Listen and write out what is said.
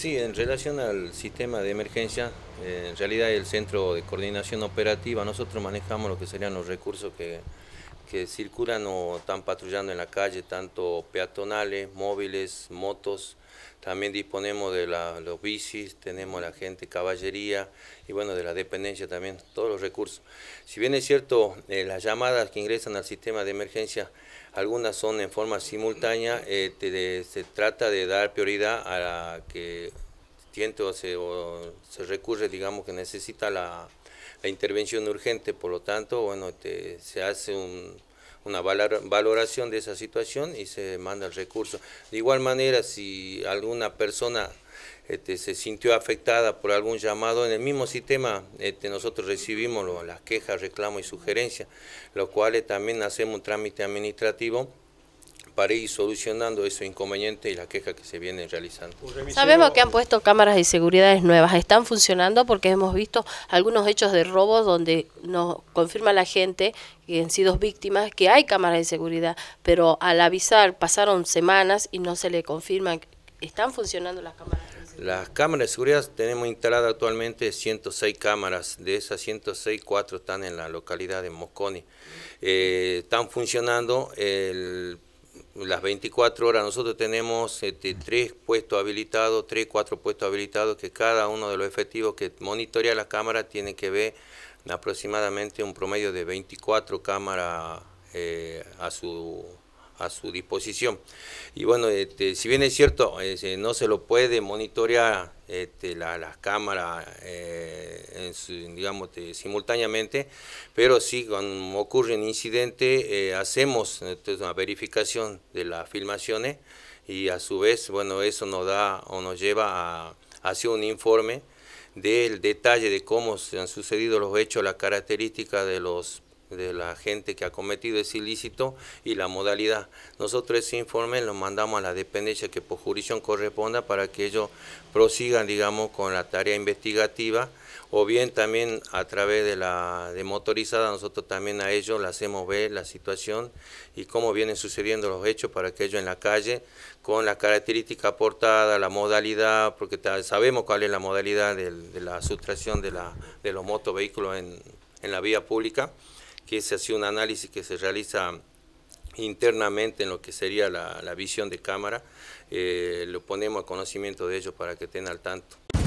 Sí, en relación al sistema de emergencia, eh, en realidad el centro de coordinación operativa, nosotros manejamos lo que serían los recursos que que circulan o están patrullando en la calle, tanto peatonales, móviles, motos. También disponemos de los bicis, tenemos la gente caballería y bueno, de la dependencia también, todos los recursos. Si bien es cierto, eh, las llamadas que ingresan al sistema de emergencia, algunas son en forma simultánea, eh, se trata de dar prioridad a la que o se, recurre, digamos, que necesita la, intervención urgente. Por lo tanto, bueno, se hace una valoración de esa situación y se manda el recurso. De igual manera, si alguna persona este, se sintió afectada por algún llamado, en el mismo sistema este, nosotros recibimos las quejas, reclamos y sugerencias, lo cual también hacemos un trámite administrativo para solucionando esos inconvenientes y la queja que se viene realizando. Sabemos que han puesto cámaras de seguridad nuevas, están funcionando porque hemos visto algunos hechos de robos donde nos confirma la gente que han sido víctimas que hay cámaras de seguridad, pero al avisar pasaron semanas y no se le confirman. ¿Están funcionando las cámaras? De seguridad? Las cámaras de seguridad tenemos instaladas actualmente 106 cámaras, de esas 106, 4 están en la localidad de Mosconi. Eh, están funcionando el las 24 horas nosotros tenemos este, tres puestos habilitados, tres, cuatro puestos habilitados que cada uno de los efectivos que monitorea la cámara tiene que ver aproximadamente un promedio de 24 cámaras eh, a su a su disposición. Y bueno, este, si bien es cierto, eh, no se lo puede monitorear este, las cámaras eh, digamos, simultáneamente, pero si ocurre un incidente eh, hacemos este, una verificación de las filmaciones y a su vez, bueno, eso nos da o nos lleva a, hacer un informe del detalle de cómo se han sucedido los hechos, la característica de los de la gente que ha cometido ese ilícito y la modalidad. Nosotros ese informe lo mandamos a la dependencia que por jurisdicción corresponda para que ellos prosigan, digamos, con la tarea investigativa o bien también a través de la de motorizada nosotros también a ellos le hacemos ver la situación y cómo vienen sucediendo los hechos para que ellos en la calle con la característica aportada, la modalidad, porque sabemos cuál es la modalidad de, la sustracción de, los motovehículos en la vía pública que es así un análisis que se realiza internamente en lo que sería la, visión de cámara, eh, lo ponemos a conocimiento de ellos para que estén al tanto.